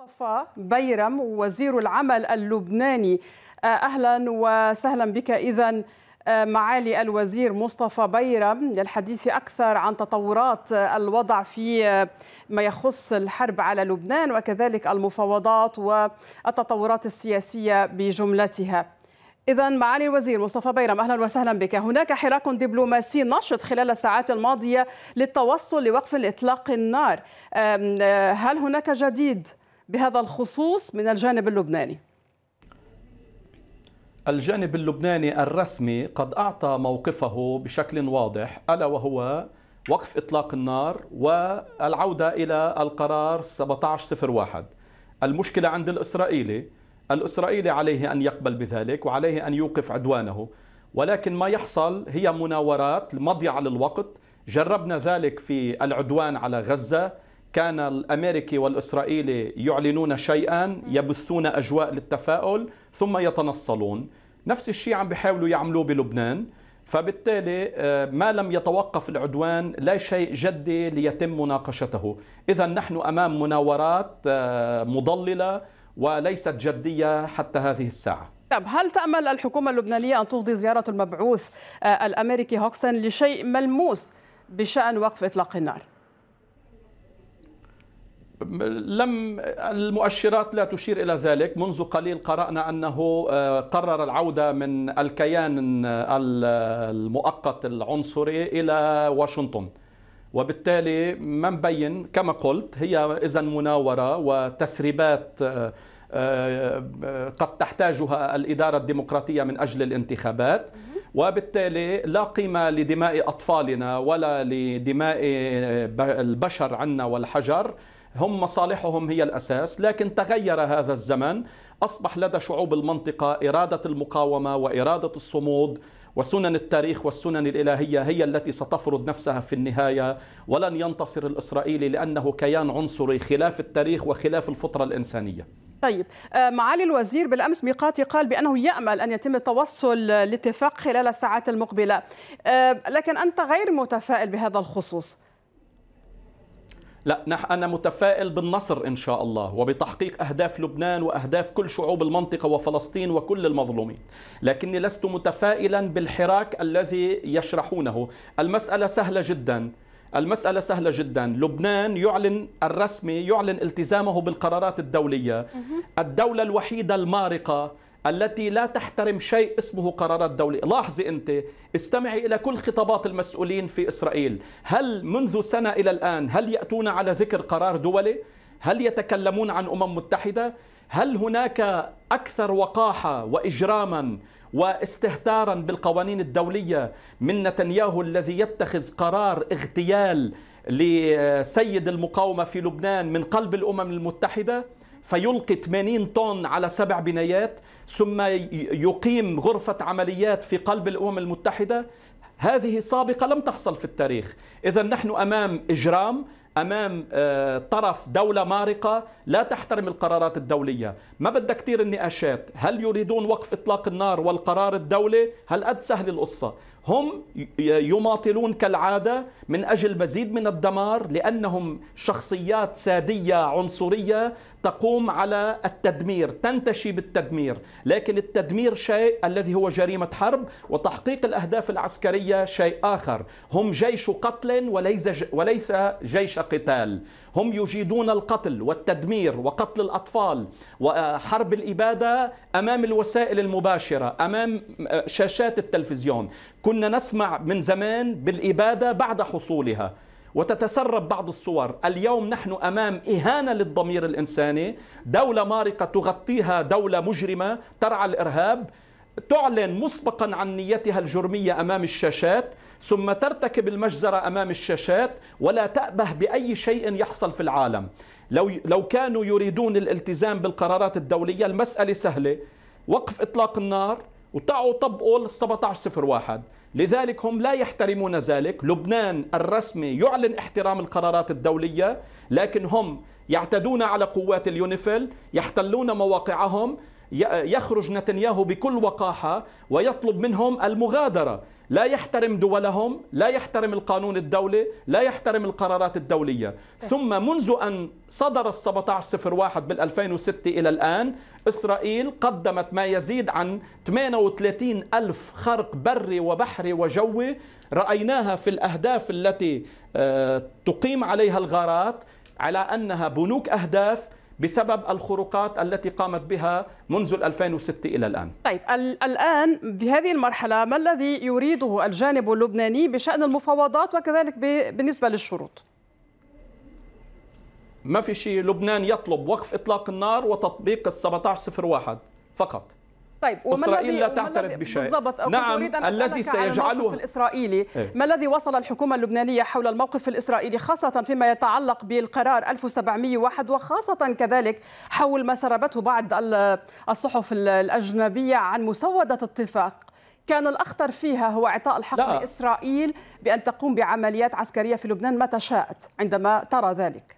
مصطفى بيرم وزير العمل اللبناني آه، اهلا وسهلا بك اذا آه، معالي الوزير مصطفى بيرم للحديث اكثر عن تطورات آه، الوضع في ما يخص الحرب على لبنان وكذلك المفاوضات والتطورات السياسيه بجملتها. إذا معالي الوزير مصطفى بيرم أهلا وسهلا بك هناك حراك دبلوماسي نشط خلال الساعات الماضية للتوصل لوقف الإطلاق النار هل هناك جديد؟ بهذا الخصوص من الجانب اللبناني الجانب اللبناني الرسمي قد أعطى موقفه بشكل واضح ألا وهو وقف إطلاق النار والعودة إلى القرار 1701 المشكلة عند الإسرائيلي الإسرائيلي عليه أن يقبل بذلك وعليه أن يوقف عدوانه ولكن ما يحصل هي مناورات مضيعة للوقت جربنا ذلك في العدوان على غزة كان الامريكي والاسرائيلي يعلنون شيئا يبثون اجواء للتفاؤل ثم يتنصلون نفس الشيء عم بيحاولوا يعملوه بلبنان فبالتالي آه، ما لم يتوقف العدوان لا شيء جدي ليتم مناقشته اذا نحن امام مناورات آه، مضلله وليست جديه حتى هذه الساعه طب هل تأمل الحكومة اللبنانية أن تفضي زيارة المبعوث آه، الأمريكي هوكسن لشيء ملموس بشأن وقف إطلاق النار؟ لم المؤشرات لا تشير الى ذلك منذ قليل قرانا انه آه، قرر العوده من الكيان آه، المؤقت العنصري الى واشنطن وبالتالي ما مبين كما قلت هي اذا مناوره وتسريبات آه، قد تحتاجها الاداره الديمقراطيه من اجل الانتخابات وبالتالي لا قيمه لدماء اطفالنا ولا لدماء البشر عنا والحجر هم مصالحهم هي الأساس لكن تغير هذا الزمن أصبح لدى شعوب المنطقة إرادة المقاومة وإرادة الصمود وسنن التاريخ والسنن الإلهية هي التي ستفرض نفسها في النهاية ولن ينتصر الإسرائيلي لأنه كيان عنصري خلاف التاريخ وخلاف الفطرة الإنسانية طيب آه، معالي الوزير بالامس ميقاتي قال بانه يامل ان يتم التوصل لاتفاق خلال الساعات المقبله آه، لكن انت غير متفائل بهذا الخصوص لا أنا متفائل بالنصر إن شاء الله وبتحقيق أهداف لبنان وأهداف كل شعوب المنطقة وفلسطين وكل المظلومين لكني لست متفائلا بالحراك الذي يشرحونه المسألة سهلة جداً المسألة سهلة جدا لبنان يعلن الرسمي يعلن التزامه بالقرارات الدولية الدولة الوحيدة المارقة التي لا تحترم شيء اسمه قرارات دولية لاحظي أنت استمعي إلى كل خطابات المسؤولين في إسرائيل هل منذ سنة إلى الآن هل يأتون على ذكر قرار دولي؟ هل يتكلمون عن أمم متحدة؟ هل هناك أكثر وقاحة وإجراما واستهتارا بالقوانين الدولية من نتنياهو الذي يتخذ قرار اغتيال لسيد المقاومة في لبنان من قلب الأمم المتحدة؟ فيلقي 80 طن على سبع بنايات ثم يقيم غرفة عمليات في قلب الأمم المتحدة هذه سابقة لم تحصل في التاريخ إذا نحن أمام إجرام امام آه، طرف دوله مارقه لا تحترم القرارات الدوليه، ما بدها كثير النقاشات، هل يريدون وقف اطلاق النار والقرار الدولي؟ هل قد سهل القصه؟ هم يماطلون كالعادة من أجل مزيد من الدمار لأنهم شخصيات سادية عنصرية تقوم على التدمير تنتشي بالتدمير لكن التدمير شيء الذي هو جريمة حرب وتحقيق الأهداف العسكرية شيء آخر هم جيش قتل وليس, وليس جيش قتال هم يجيدون القتل والتدمير وقتل الأطفال وحرب الإبادة أمام الوسائل المباشرة أمام شاشات التلفزيون كنا نسمع من زمان بالإبادة بعد حصولها وتتسرب بعض الصور اليوم نحن أمام إهانة للضمير الإنساني دولة مارقة تغطيها دولة مجرمة ترعى الإرهاب تعلن مسبقا عن نيتها الجرمية أمام الشاشات ثم ترتكب المجزرة أمام الشاشات ولا تأبه بأي شيء يحصل في العالم لو, لو كانوا يريدون الالتزام بالقرارات الدولية المسألة سهلة وقف إطلاق النار وتعوا طبقوا صفر 1701 لذلك هم لا يحترمون ذلك لبنان الرسمي يعلن احترام القرارات الدولية لكن هم يعتدون على قوات اليونيفيل يحتلون مواقعهم يخرج نتنياهو بكل وقاحة ويطلب منهم المغادرة لا يحترم دولهم لا يحترم القانون الدولي لا يحترم القرارات الدولية ثم منذ أن صدر ال1701 بال2006 إلى الآن إسرائيل قدمت ما يزيد عن 38 ألف خرق بري وبحري وجوي رأيناها في الأهداف التي آه، تقيم عليها الغارات على أنها بنوك أهداف بسبب الخروقات التي قامت بها منذ 2006 إلى الآن طيب الآن بهذه المرحلة ما الذي يريده الجانب اللبناني بشأن المفاوضات وكذلك بالنسبة للشروط؟ ما في شيء لبنان يطلب وقف إطلاق النار وتطبيق ال 1701 فقط طيب وما اسرائيل لا تعترف بشيء بالضبط نعم الذي سيجعله الاسرائيلي إيه. ما الذي وصل الحكومه اللبنانيه حول الموقف الاسرائيلي خاصه فيما يتعلق بالقرار 1701 وخاصه كذلك حول ما سربته بعض الصحف الاجنبيه عن مسوده اتفاق كان الأخطر فيها هو إعطاء الحق لا. لإسرائيل بأن تقوم بعمليات عسكرية في لبنان متى شاءت عندما ترى ذلك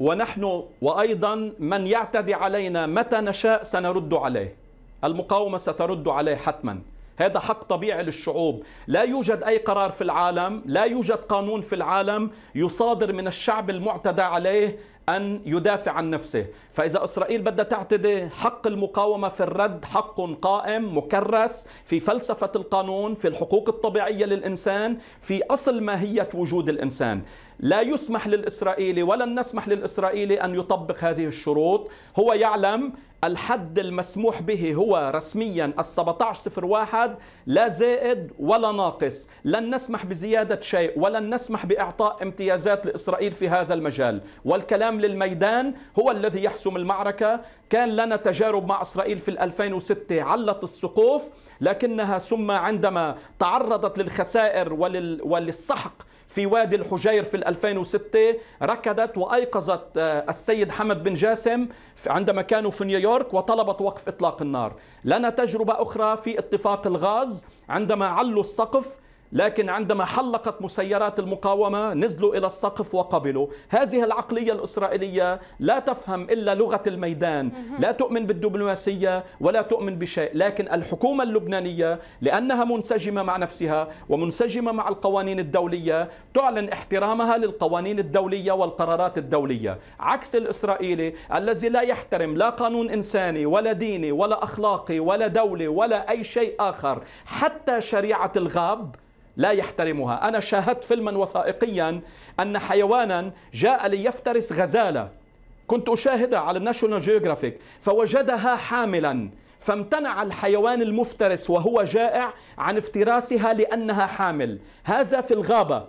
ونحن وأيضا من يعتدي علينا متى نشاء سنرد عليه المقاومة سترد عليه حتما هذا حق طبيعي للشعوب لا يوجد أي قرار في العالم لا يوجد قانون في العالم يصادر من الشعب المعتدى عليه أن يدافع عن نفسه فإذا إسرائيل بدها تعتدي حق المقاومة في الرد حق قائم مكرس في فلسفة القانون في الحقوق الطبيعية للإنسان في أصل ماهية وجود الإنسان لا يسمح للإسرائيلي ولن نسمح للإسرائيلي أن يطبق هذه الشروط هو يعلم الحد المسموح به هو رسميا ال 1701 لا زائد ولا ناقص لن نسمح بزيادة شيء ولن نسمح بإعطاء امتيازات لإسرائيل في هذا المجال والكلام القيام للميدان هو الذي يحسم المعركة كان لنا تجارب مع إسرائيل في 2006 علت السقوف لكنها ثم عندما تعرضت للخسائر ولل... وللسحق في وادي الحجير في 2006 ركضت وأيقظت آه، السيد حمد بن جاسم عندما كانوا في نيويورك وطلبت وقف إطلاق النار لنا تجربة أخرى في اتفاق الغاز عندما علوا السقف لكن عندما حلقت مسيرات المقاومة نزلوا إلى السقف وقبلوا هذه العقلية الإسرائيلية لا تفهم إلا لغة الميدان لا تؤمن بالدبلوماسية ولا تؤمن بشيء لكن الحكومة اللبنانية لأنها منسجمة مع نفسها ومنسجمة مع القوانين الدولية تعلن احترامها للقوانين الدولية والقرارات الدولية عكس الإسرائيلي الذي لا يحترم لا قانون إنساني ولا ديني ولا أخلاقي ولا دولي ولا أي شيء آخر حتى شريعة الغاب لا يحترمها أنا شاهدت فيلما وثائقيا أن حيوانا جاء ليفترس غزالة كنت أشاهدها على الناشونال جيوغرافيك فوجدها حاملا فامتنع الحيوان المفترس وهو جائع عن افتراسها لأنها حامل هذا في الغابة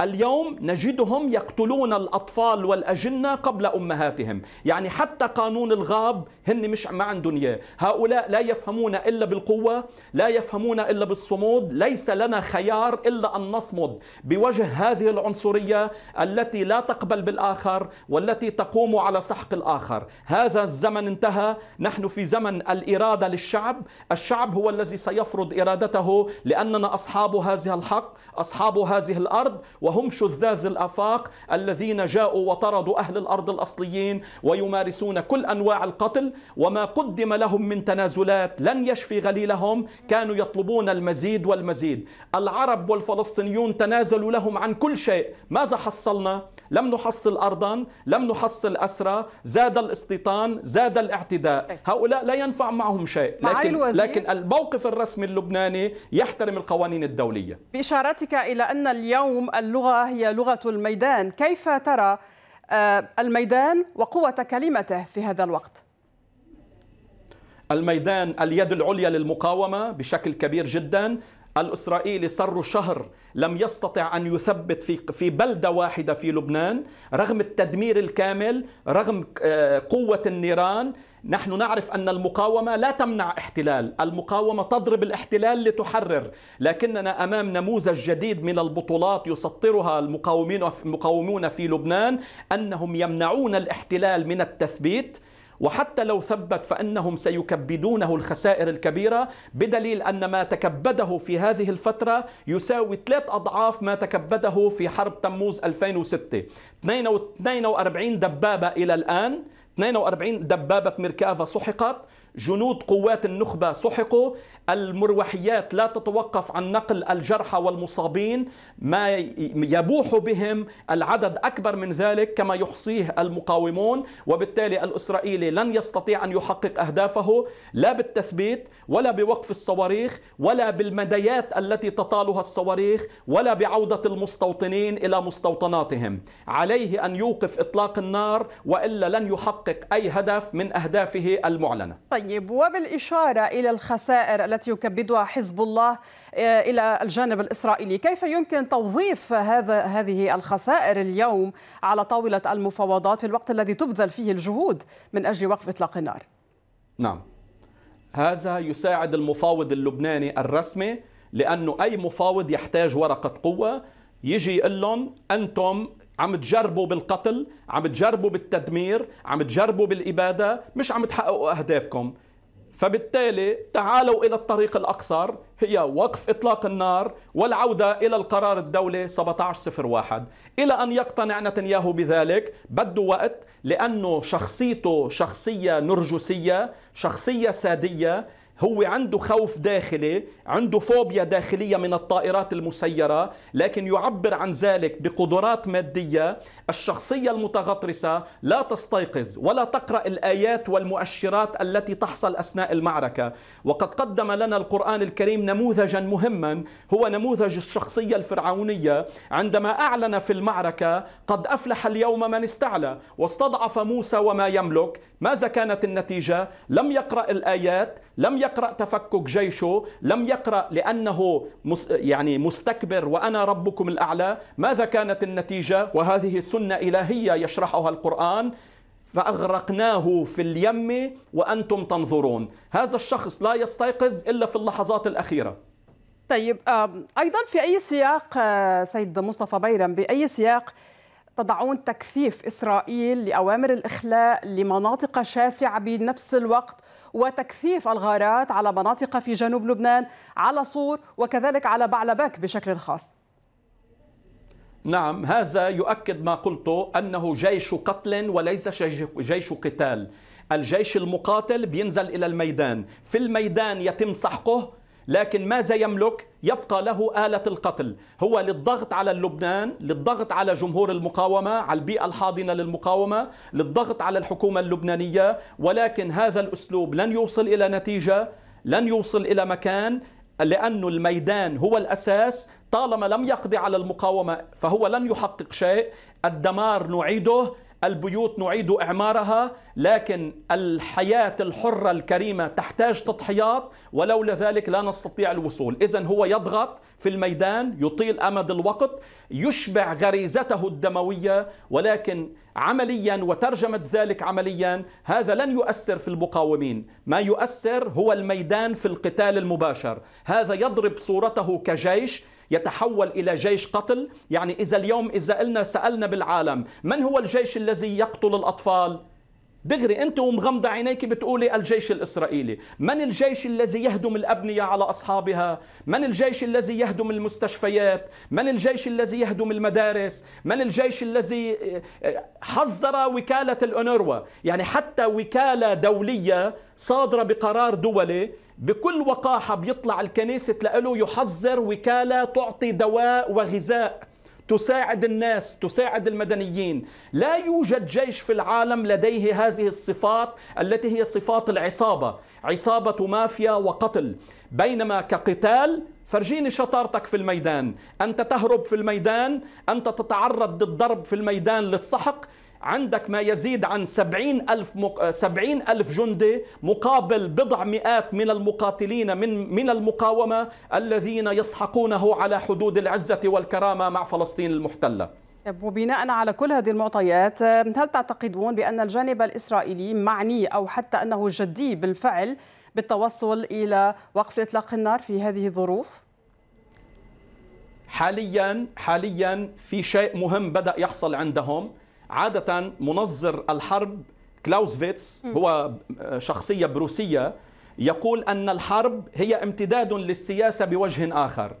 اليوم نجدهم يقتلون الأطفال والأجنة قبل أمهاتهم يعني حتى قانون الغاب هن مش ما عندهم إياه هؤلاء لا يفهمون إلا بالقوة لا يفهمون إلا بالصمود ليس لنا خيار إلا أن نصمد بوجه هذه العنصرية التي لا تقبل بالآخر والتي تقوم على سحق الآخر هذا الزمن انتهى نحن في زمن الإرادة للشعب الشعب هو الذي سيفرض إرادته لأننا أصحاب هذه الحق أصحاب هذه الأرض و وهم شذاذ الافاق الذين جاءوا وطردوا اهل الارض الاصليين ويمارسون كل انواع القتل وما قدم لهم من تنازلات لن يشفي غليلهم كانوا يطلبون المزيد والمزيد العرب والفلسطينيون تنازلوا لهم عن كل شيء ماذا حصلنا لم نحصل أرضا لم نحصل أسرى زاد الاستيطان زاد الاعتداء إيه. هؤلاء لا ينفع معهم شيء لكن, لكن الموقف الرسمي اللبناني يحترم القوانين الدولية بإشارتك إلى أن اليوم اللغة هي لغة الميدان كيف ترى آه، الميدان وقوة كلمته في هذا الوقت؟ الميدان اليد العليا للمقاومة بشكل كبير جدا الإسرائيلي صار شهر لم يستطع أن يثبت في في بلدة واحدة في لبنان رغم التدمير الكامل رغم آه، قوة النيران نحن نعرف أن المقاومة لا تمنع احتلال المقاومة تضرب الاحتلال لتحرر لكننا أمام نموذج جديد من البطولات يسطرها المقاومين في لبنان أنهم يمنعون الاحتلال من التثبيت وحتى لو ثبت فانهم سيكبدونه الخسائر الكبيره بدليل ان ما تكبده في هذه الفتره يساوي ثلاث اضعاف ما تكبده في حرب تموز 2006 42 دبابه الى الان 42 دبابة ميركافا سحقت جنود قوات النخبة سحقوا المروحيات لا تتوقف عن نقل الجرحى والمصابين ما يبوح بهم العدد أكبر من ذلك كما يحصيه المقاومون وبالتالي الإسرائيلي لن يستطيع أن يحقق أهدافه لا بالتثبيت ولا بوقف الصواريخ ولا بالمديات التي تطالها الصواريخ ولا بعودة المستوطنين إلى مستوطناتهم عليه أن يوقف إطلاق النار وإلا لن يحقق أي هدف من أهدافه المعلنة طيب وبالإشارة إلى الخسائر التي يكبدها حزب الله آه، إلى الجانب الإسرائيلي كيف يمكن توظيف هذا هذه الخسائر اليوم على طاولة المفاوضات في الوقت الذي تبذل فيه الجهود من أجل وقف إطلاق النار نعم هذا يساعد المفاوض اللبناني الرسمي لأنه أي مفاوض يحتاج ورقة قوة يجي يقول لهم أنتم عم تجربوا بالقتل عم تجربوا بالتدمير عم تجربوا بالإبادة مش عم تحققوا أهدافكم فبالتالي تعالوا إلى الطريق الأقصر هي وقف إطلاق النار والعودة إلى القرار الدولي 1701 إلى أن يقتنع نتنياهو بذلك بده وقت لأنه شخصيته شخصية نرجسية شخصية سادية هو عنده خوف داخلي عنده فوبيا داخلية من الطائرات المسيرة لكن يعبر عن ذلك بقدرات مادية الشخصية المتغطرسة لا تستيقظ ولا تقرأ الآيات والمؤشرات التي تحصل أثناء المعركة وقد قدم لنا القرآن الكريم نموذجا مهما هو نموذج الشخصية الفرعونية عندما أعلن في المعركة قد أفلح اليوم من استعلى واستضعف موسى وما يملك ماذا كانت النتيجة؟ لم يقرأ الآيات لم يقرأ يقرأ تفكك جيشه لم يقرأ لأنه يعني مستكبر وأنا ربكم الأعلى ماذا كانت النتيجة وهذه سنة إلهية يشرحها القرآن فأغرقناه في اليم وأنتم تنظرون هذا الشخص لا يستيقظ إلا في اللحظات الأخيرة طيب أيضا في أي سياق آه، سيد مصطفى بيرم بأي سياق تضعون تكثيف إسرائيل لأوامر الإخلاء لمناطق شاسعة بنفس الوقت وتكثيف الغارات على مناطق في جنوب لبنان على صور وكذلك على بعلبك بشكل خاص نعم هذا يؤكد ما قلته أنه جيش قتل وليس جيش قتال الجيش المقاتل بينزل إلى الميدان في الميدان يتم سحقه لكن ماذا يملك يبقى له آلة القتل هو للضغط على لبنان للضغط على جمهور المقاومة على البيئة الحاضنة للمقاومة للضغط على الحكومة اللبنانية ولكن هذا الأسلوب لن يوصل إلى نتيجة لن يوصل إلى مكان لأن الميدان هو الأساس طالما لم يقضي على المقاومة فهو لن يحقق شيء الدمار نعيده البيوت نعيد إعمارها لكن الحياة الحرة الكريمة تحتاج تضحيات ولولا ذلك لا نستطيع الوصول إذا هو يضغط في الميدان يطيل أمد الوقت يشبع غريزته الدموية ولكن عمليا وترجمة ذلك عمليا هذا لن يؤثر في المقاومين ما يؤثر هو الميدان في القتال المباشر هذا يضرب صورته كجيش يتحول إلى جيش قتل يعني إذا اليوم إذا قلنا سألنا بالعالم من هو الجيش الذي يقتل الأطفال دغري انت ومغمضه عينيك بتقولي الجيش الاسرائيلي، من الجيش الذي يهدم الابنيه على اصحابها؟ من الجيش الذي يهدم المستشفيات؟ من الجيش الذي يهدم المدارس؟ من الجيش الذي آه، حذر وكاله الاونروا، يعني حتى وكاله دوليه صادره بقرار دولي بكل وقاحة بيطلع الكنيسة له يحذر وكالة تعطي دواء وغذاء تساعد الناس تساعد المدنيين لا يوجد جيش في العالم لديه هذه الصفات التي هي صفات العصابة عصابة مافيا وقتل بينما كقتال فرجيني شطارتك في الميدان أنت تهرب في الميدان أنت تتعرض للضرب في الميدان للسحق عندك ما يزيد عن سبعين ألف, مق... آه، سبعين ألف جندي مقابل بضع مئات من المقاتلين من, من المقاومة الذين يسحقونه على حدود العزة والكرامة مع فلسطين المحتلة طيب وبناء على كل هذه المعطيات هل تعتقدون بأن الجانب الإسرائيلي معني أو حتى أنه جدي بالفعل بالتوصل إلى وقف إطلاق النار في هذه الظروف؟ حاليا حاليا في شيء مهم بدأ يحصل عندهم عادة منظر الحرب كلاوزفيتس هو آه، شخصية بروسية يقول أن الحرب هي امتداد للسياسة بوجه آخر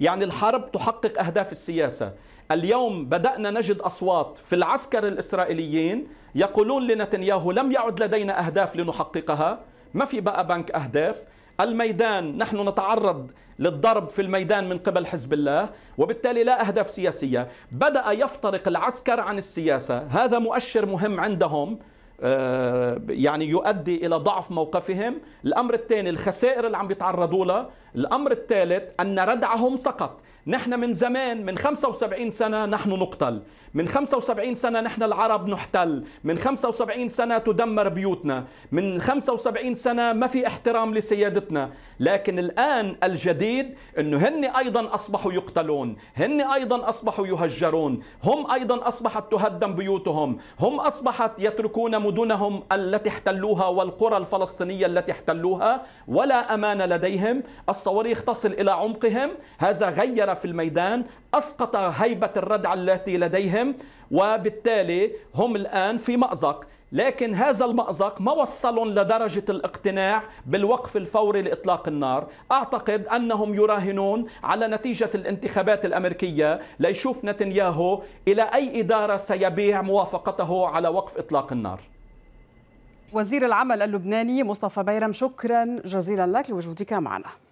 يعني الحرب تحقق أهداف السياسة اليوم بدأنا نجد أصوات في العسكر الإسرائيليين يقولون لنتنياهو لم يعد لدينا أهداف لنحققها ما في بقى بنك أهداف الميدان نحن نتعرض للضرب في الميدان من قبل حزب الله وبالتالي لا أهداف سياسية بدأ يفترق العسكر عن السياسة هذا مؤشر مهم عندهم آه، يعني يؤدي الى ضعف موقفهم الامر الثاني الخسائر اللي عم بيتعرضوا لها الامر الثالث ان ردعهم سقط نحن من زمان من 75 سنة نحن نقتل من 75 سنة نحن العرب نحتل من 75 سنة تدمر بيوتنا من 75 سنة ما في احترام لسيادتنا لكن الآن الجديد أنه هن أيضا أصبحوا يقتلون هن أيضا أصبحوا يهجرون هم أيضا أصبحت تهدم بيوتهم هم أصبحت يتركون مدنهم التي احتلوها والقرى الفلسطينية التي احتلوها ولا أمان لديهم الصواريخ تصل إلى عمقهم هذا غير في الميدان أسقط هيبة الردع التي لديهم وبالتالي هم الآن في مأزق لكن هذا المأزق ما وصلهم لدرجة الاقتناع بالوقف الفوري لإطلاق النار أعتقد أنهم يراهنون على نتيجة الانتخابات الأمريكية ليشوف نتنياهو إلى أي إدارة سيبيع موافقته على وقف إطلاق النار وزير العمل اللبناني مصطفى بيرم شكرا جزيلا لك لوجودك معنا